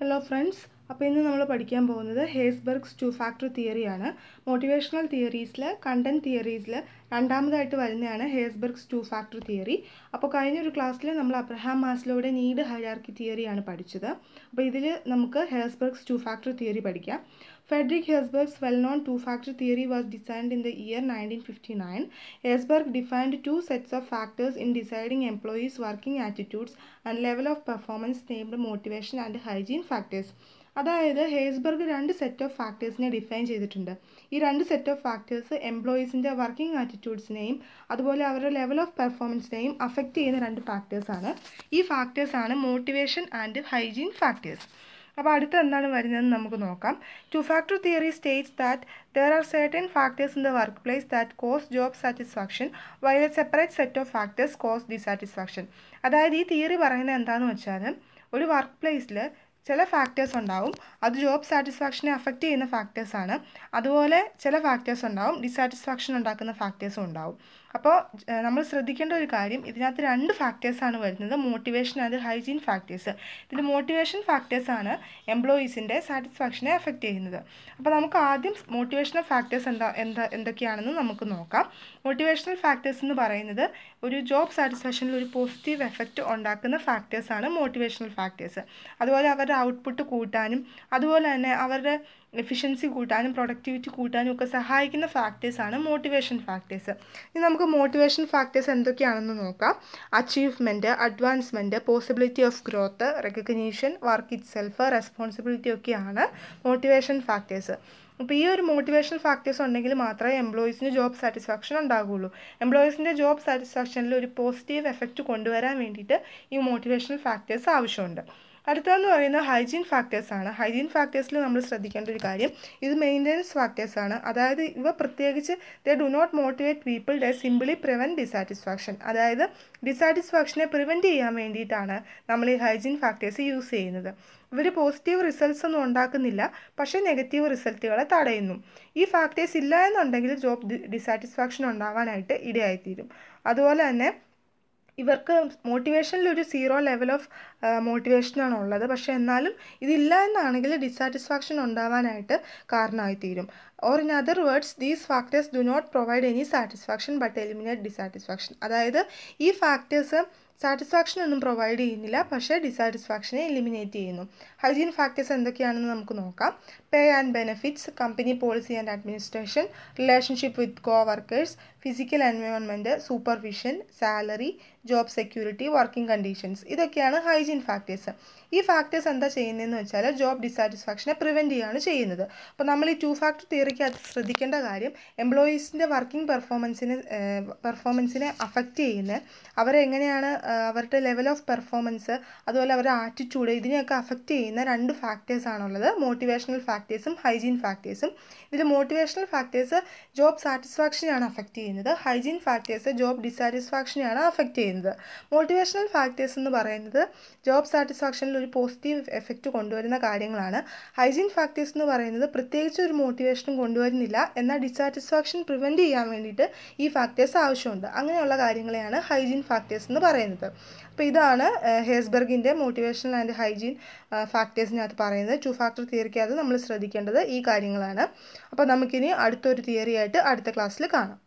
hello friends അപ്പോൾ ഇന്ന് നമ്മൾ പഠിക്കാൻ പോകുന്നത് ഹേസ്ബർഗ്സ് ടു ഫാക്ടർ തിയറിയാണ് മോട്ടിവേഷണൽ തിയറീസിൽ കണ്ടന്റ് തിയറീസിൽ രണ്ടാമതായിട്ട് വരുന്നതാണ് ഹേസ്ബർഗ്സ് ടു ഫാക്ടർ തിയറി അപ്പോൾ കഴിഞ്ഞൊരു ക്ലാസ്സിൽ നമ്മൾ അബ്രഹാം മാസ്ലോയുടെ നീഡ് ഹയർക്കി തിയറിയാണ് പഠിച്ചത് അപ്പോൾ ഇതിൽ നമുക്ക് ഹേസ്ബർഗ്സ് ടു ഫാക്ടർ തിയറി പഠിക്കാം Frederick Herzberg's well known two factor theory was designed in the year nineteen fifty nine Herzberg defined two sets of factors in deciding employees working attitudes and level of performance named motivation and hygiene factors അതായത് Herzberg രണ്ട് set of ഫാക്ടേഴ്സിനെ define ചെയ്തിട്ടുണ്ട് ഈ രണ്ട് set of factors എംപ്ലോയീസിൻ്റെ working ആറ്റിറ്റ്യൂഡ്സിനെയും അതുപോലെ അവരുടെ level of പെർഫോമൻസിനെയും affect ചെയ്യുന്ന രണ്ട് ഫാക്ടേഴ്സാണ് ഈ ഫാക്ടേഴ്സാണ് മോട്ടിവേഷൻ ആൻഡ് ഹൈജീൻ ഫാക്ടേഴ്സ് അപ്പോൾ അടുത്ത എന്താണ് വരുന്നതെന്ന് നമുക്ക് നോക്കാം two factor theory states that there are certain factors in the work place that cause job satisfaction while a separate set of factors cause dissatisfaction അതായത് ഈ തിയറി പറയുന്നത് എന്താണെന്ന് വെച്ചാൽ ഒരു വർക്ക് പ്ലേസിൽ ചില ഫാക്ടേഴ്സ് ഉണ്ടാവും അത് ജോബ് സാറ്റിസ്ഫാക്ഷനെ അഫക്റ്റ് ചെയ്യുന്ന ഫാക്ടേഴ്സാണ് അതുപോലെ ചില ഫാക്ടേഴ്സ് ഉണ്ടാവും ഡിസാറ്റിസ്ഫാക്ഷൻ ഉണ്ടാക്കുന്ന ഫാക്ടേഴ്സും ഉണ്ടാവും അപ്പോൾ നമ്മൾ ശ്രദ്ധിക്കേണ്ട ഒരു കാര്യം ഇതിനകത്ത് രണ്ട് ഫാക്ടേഴ്സാണ് വരുന്നത് മോട്ടിവേഷൻ ആൻഡ് ഹൈജീൻ ഫാക്ടേഴ്സ് ഇതിൽ മോട്ടിവേഷൻ ഫാക്ടേഴ്സാണ് എംപ്ലോയീസിൻ്റെ സാറ്റിസ്ഫാക്ഷനെ അഫക്റ്റ് ചെയ്യുന്നത് അപ്പോൾ നമുക്ക് ആദ്യം മോട്ടിവേഷണൽ ഫാക്ടേഴ്സ് എന്താ എന്താ എന്തൊക്കെയാണെന്ന് നമുക്ക് നോക്കാം മോട്ടിവേഷണൽ ഫാക്ടേഴ്സ് എന്ന് പറയുന്നത് ഒരു ജോബ് സാറ്റിസ്ഫാക്ഷനിൽ ഒരു പോസിറ്റീവ് എഫക്റ്റ് ഉണ്ടാക്കുന്ന ഫാക്ടേഴ്സാണ് മോട്ടിവേഷണൽ ഫാക്ടേഴ്സ് അതുപോലെ അവർ അവരുടെ ഔട്ട്പുട്ട് കൂട്ടാനും അതുപോലെ തന്നെ അവരുടെ എഫിഷ്യൻസി കൂട്ടാനും പ്രൊഡക്ടിവിറ്റി കൂട്ടാനും ഒക്കെ സഹായിക്കുന്ന ഫാക്ടേഴ്സാണ് മോട്ടിവേഷൻ ഫാക്ടേഴ്സ് ഇനി നമുക്ക് മോട്ടിവേഷൻ ഫാക്ടേഴ്സ് എന്തൊക്കെയാണെന്ന് നോക്കാം achievement advancement possibility of growth recognition work itself responsibility ഒക്കെയാണ് മോട്ടിവേഷൻ ഫാക്ടേഴ്സ് അപ്പോൾ ഈ ഒരു മോട്ടിവേഷൻ ഫാക്ടേഴ്സ് ഉണ്ടെങ്കിൽ മാത്രമേ എംപ്ലോയീസിന് ജോബ് സാറ്റിസ്ഫാക്ഷൻ ഉണ്ടാകുള്ളൂ എംപ്ലോയീസിൻ്റെ ജോബ് സാറ്റിസ്ഫാക്ഷനിൽ ഒരു പോസിറ്റീവ് എഫക്റ്റ് കൊണ്ടുവരാൻ വേണ്ടിയിട്ട് ഈ മോട്ടിവേഷണൽ ഫാക്ടേഴ്സ് ആവശ്യമുണ്ട് അടുത്തതെന്ന് പറയുന്ന ഹൈജീൻ ഫാക്ടേഴ്സാണ് ഹൈജീൻ ഫാക്ടേഴ്സിൽ നമ്മൾ ശ്രദ്ധിക്കേണ്ട ഒരു കാര്യം ഇത് മെയിൻ്റെനൻസ് ഫാക്ടേഴ്സാണ് അതായത് ഇവ പ്രത്യേകിച്ച് they do not motivate people they simply prevent dissatisfaction അതായത് ഡിസാറ്റിസ്ഫാക്ഷനെ പ്രിവെൻറ്റ് ചെയ്യാൻ വേണ്ടിയിട്ടാണ് നമ്മൾ ഈ ഹൈജീൻ ഫാക്ടേഴ്സ് യൂസ് ചെയ്യുന്നത് ഇവർ പോസിറ്റീവ് റിസൾട്ട്സ് ഒന്നും ഉണ്ടാക്കുന്നില്ല പക്ഷേ നെഗറ്റീവ് റിസൾട്ടുകളെ തടയുന്നു ഈ ഫാക്ടേഴ്സ് ഇല്ല എന്നുണ്ടെങ്കിൽ ജോബ് ഡിസാറ്റിസ്ഫാക്ഷൻ ഉണ്ടാവാനായിട്ട് ഇടയായിത്തീരും അതുപോലെ തന്നെ ഇവർക്ക് മോട്ടിവേഷനിൽ ഒരു സീറോ ലെവൽ ഓഫ് മോട്ടിവേഷനാണ് ഉള്ളത് പക്ഷേ എന്നാലും ഇതില്ല എന്നാണെങ്കിൽ ഡിസാറ്റിസ്ഫാക്ഷൻ ഉണ്ടാവാനായിട്ട് കാരണമായിത്തീരും or in other words these factors do not provide any satisfaction but eliminate dissatisfaction അതായത് ഈ ഫാക്ടേഴ്സ് സാറ്റിസ്ഫാക്ഷൻ ഒന്നും പ്രൊവൈഡ് ചെയ്യുന്നില്ല പക്ഷേ ഡിസാറ്റിസ്ഫാക്ഷനെ എലിമിനേറ്റ് ചെയ്യുന്നു ഹൈജീൻ ഫാക്ടേഴ്സ് എന്തൊക്കെയാണെന്ന് നമുക്ക് നോക്കാം pay and benefits company policy and administration relationship with coworkers physical environment supervision salary job security working conditions ഇതൊക്കെയാണ് ഹൈജീൻ ഫാക്ടേഴ്സ് ഈ ഫാക്ടേഴ്സ് എന്താ ചെയ്യുന്നതെന്ന് വെച്ചാൽ ജോബ് ഡിസാറ്റിസ്ഫാക്ഷനെ പ്രിവെൻറ്റ് ചെയ്യാണ് ചെയ്യുന്നത് അപ്പോൾ നമ്മൾ ഈ ടു ഫാക്ടർ തിയറിക്ക് അത് ശ്രദ്ധിക്കേണ്ട കാര്യം എംപ്ലോയീസിൻ്റെ വർക്കിംഗ് പെർഫോമൻസിനെ പെർഫോമൻസിനെ അഫക്റ്റ് ചെയ്യുന്ന അവരെങ്ങനെയാണ് അവരുടെ ലെവൽ ഓഫ് പെർഫോമൻസ് അതുപോലെ അവരുടെ ആറ്റിറ്റ്യൂഡ് ഇതിനെയൊക്കെ അഫക്റ്റ് ചെയ്യുന്ന രണ്ട് ഫാക്ടേഴ്സാണുള്ളത് മോട്ടിവേഷണൽ ഫാക്ടേഴ്സും ഹൈജീൻ ഫാക്ടേഴ്സും ഇതിൽ മോട്ടിവേഷണൽ ഫാക്ടേഴ്സ് ജോബ് സാറ്റിസ്ഫാക്ഷനെയാണ് അഫക്റ്റ് ചെയ്യുന്നത് ഹൈജീൻ ഫാക്ടേഴ്സ് ജോബ് ഡിസാറ്റിസ്ഫാക്ഷനെയാണ് അഫക്റ്റ് ചെയ്യുന്നത് മോട്ടിവേഷണൽ ഫാക്ടേഴ്സ് എന്ന് പറയുന്നത് ജോബ് സാറ്റിസ്ഫാക്ഷനിൽ ഒരു പോസിറ്റീവ് എഫക്റ്റ് കൊണ്ടുവരുന്ന കാര്യങ്ങളാണ് ഹൈജീൻ ഫാക്ടേഴ്സ് എന്ന് പറയുന്നത് പ്രത്യേകിച്ച് ഒരു മോട്ടിവേഷനും കൊണ്ടുവരുന്നില്ല എന്നാൽ ഡിസാറ്റിസ്ഫാക്ഷൻ പ്രിവെൻറ്റ് ചെയ്യാൻ വേണ്ടിയിട്ട് ഈ ഫാക്ടേഴ്സ് ആവശ്യമുണ്ട് അങ്ങനെയുള്ള കാര്യങ്ങളെയാണ് ഹൈജീൻ ഫാക്ടേഴ്സ് എന്ന് പറയുന്നത് സമയത്ത് അപ്പോൾ ഇതാണ് ഹേസ്ബർഗിൻ്റെ മോട്ടിവേഷൻ ആൻഡ് ഹൈജീൻ ഫാക്ടേഴ്സിനകത്ത് പറയുന്നത് ടു ഫാക്ടർ തിയറിക്കകത്ത് നമ്മൾ ശ്രദ്ധിക്കേണ്ടത് ഈ കാര്യങ്ങളാണ് അപ്പോൾ നമുക്കിനി അടുത്തൊരു തിയറിയായിട്ട് അടുത്ത ക്ലാസ്സിൽ കാണാം